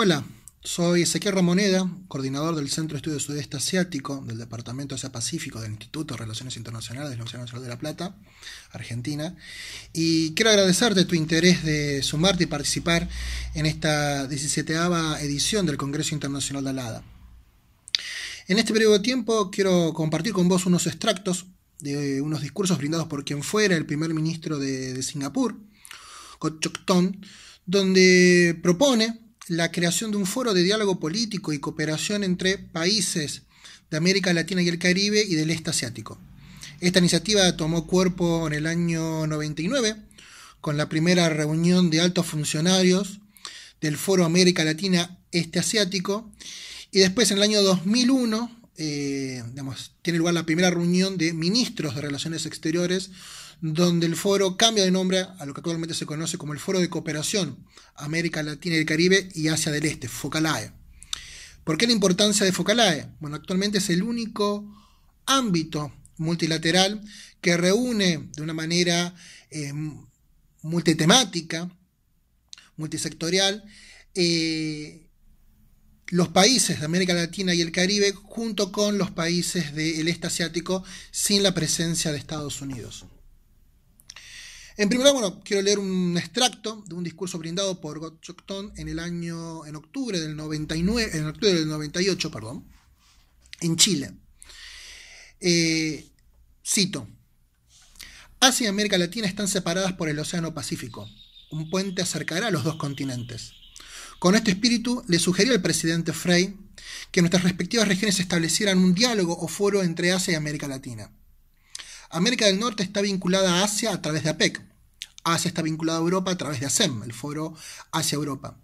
Hola, soy Ezequiel Ramoneda, coordinador del Centro de Estudios Sudeste Asiático del Departamento Asia Pacífico del Instituto de Relaciones Internacionales de la Universidad Nacional de La Plata, Argentina. Y quiero agradecerte tu interés de sumarte y participar en esta 17 edición del Congreso Internacional de Alada. En este de tiempo quiero compartir con vos unos extractos de unos discursos brindados por quien fuera el primer ministro de, Singapur, Goh donde propone la creación de un foro de diálogo político y cooperación entre países de América Latina y el Caribe y del este asiático. Esta iniciativa tomó cuerpo en el año 99 con la primera reunión de altos funcionarios del Foro América Latina Este Asiático y después en el año 2001 eh, tiene lugar la primera reunión de ministros de Relaciones Exteriores donde el foro cambia de nombre a lo que actualmente se conoce como el Foro de Cooperación América Latina y el Caribe y Asia del Este, FOCALAE. ¿Por qué la importancia de FOCALAE? Bueno, actualmente es el único ámbito multilateral que reúne de una manera eh, multitemática, multisectorial, eh, los países de América Latina y el Caribe junto con los países del este asiático sin la presencia de Estados Unidos. En primer lugar, bueno, quiero leer un extracto de un discurso brindado por Gottschalk en el año, en octubre del 99, en del 98, perdón, en Chile. Eh, cito. Asia y América Latina están separadas por el Océano Pacífico. Un puente acercará a los dos continentes. Con este espíritu, le sugirió al presidente Frey que nuestras respectivas regiones establecieran un diálogo o foro entre Asia y América Latina. América del Norte está vinculada a Asia a través de APEC, Asia está vinculada a Europa a través de ASEM, el Foro Asia-Europa.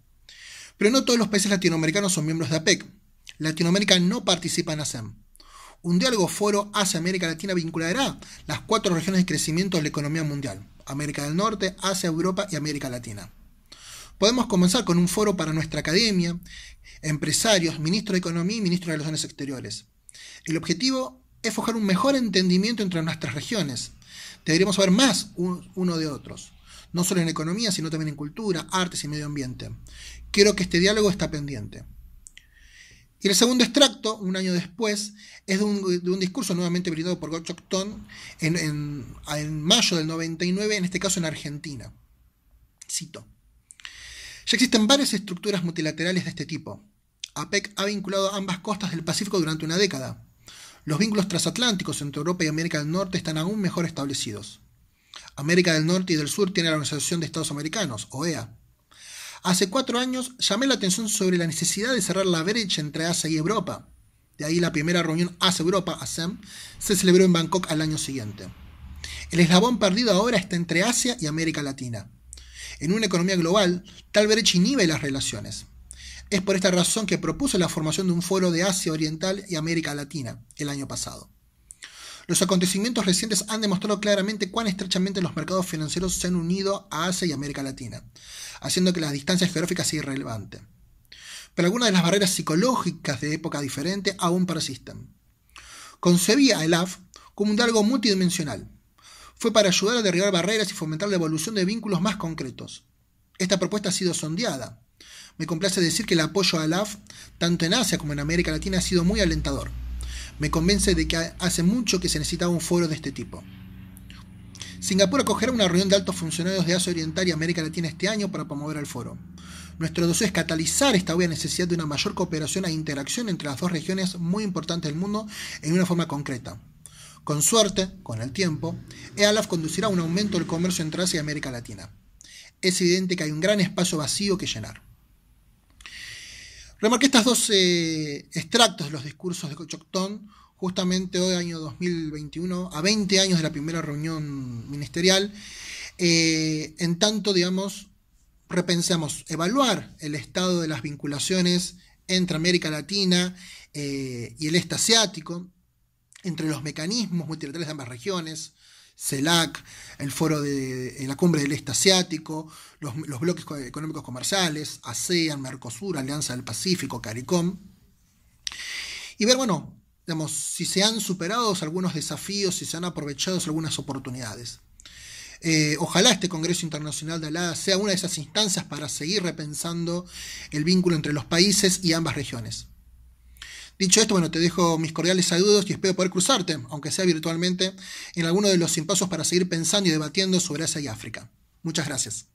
Pero no todos los países latinoamericanos son miembros de APEC. Latinoamérica no participa en ASEM. Un diálogo foro Asia-América Latina vinculará las cuatro regiones de crecimiento de la economía mundial. América del Norte, Asia, Europa y América Latina. Podemos comenzar con un foro para nuestra academia, empresarios, ministro de Economía y ministro de Relaciones Exteriores. El objetivo es forjar un mejor entendimiento entre nuestras regiones. Deberíamos saber más uno de otros no solo en economía, sino también en cultura, artes y medio ambiente. Quiero que este diálogo está pendiente. Y el segundo extracto, un año después, es de un, discurso nuevamente brindado por Gottschalk en, en mayo del 99, en este caso en Argentina. Cito. Ya existen varias estructuras multilaterales de este tipo. APEC ha vinculado ambas costas del Pacífico durante una década. Los vínculos transatlánticos entre Europa y América del Norte están aún mejor establecidos. América del Norte y del Sur tiene la Organización de Estados Americanos, OEA. Hace cuatro años llamé la atención sobre la necesidad de cerrar la brecha entre Asia y Europa. De ahí la primera reunión Asia-Europa, ASEM, se celebró en Bangkok al año siguiente. El eslabón perdido ahora está entre Asia y América Latina. En una economía global, tal brecha inhibe las relaciones. Es por esta razón que propuse la formación de un foro de Asia Oriental y América Latina el año pasado. Los acontecimientos recientes han demostrado claramente cuán estrechamente los mercados financieros se han unido a Asia y América Latina, haciendo que las distancias geográficas sea irrelevantes. Pero algunas de las barreras psicológicas de época diferente aún persisten. Concebía el AF como un diálogo multidimensional. Fue para ayudar a derribar barreras y fomentar la evolución de vínculos más concretos. Esta propuesta ha sido sondeada. Me complace decir que el apoyo al AF, tanto en Asia como en América Latina, ha sido muy alentador me convence de que hace mucho que se necesitaba un foro de este tipo. Singapur acogerá una reunión de altos funcionarios de Asia Oriental y América Latina este año para promover el foro. Nuestro deseo es catalizar esta obvia necesidad de una mayor cooperación e interacción entre las dos regiones muy importantes del mundo en una forma concreta. Con suerte, con el tiempo, EALAF conducirá a un aumento del comercio entre Asia y América Latina. Es evidente que hay un gran espacio vacío que llenar. Remarqué estos dos eh, extractos de los discursos de Cochoctón justamente hoy, año 2021, a 20 años de la primera reunión ministerial, eh, en tanto, digamos, repensamos evaluar el estado de las vinculaciones entre América Latina eh, y el este asiático, entre los mecanismos multilaterales de ambas regiones, CELAC, el foro de la cumbre del este asiático, los, bloques económicos comerciales, ASEAN, Mercosur, Alianza del Pacífico, CARICOM, y ver, bueno, digamos, si se han superado algunos desafíos, si se han aprovechado algunas oportunidades. Eh, ojalá este Congreso Internacional de Alada sea una de esas instancias para seguir repensando el vínculo entre los países y ambas regiones. Dicho esto, bueno, te dejo mis cordiales saludos y espero poder cruzarte, aunque sea virtualmente, en alguno de los impasos para seguir pensando y debatiendo sobre Asia y África. Muchas gracias.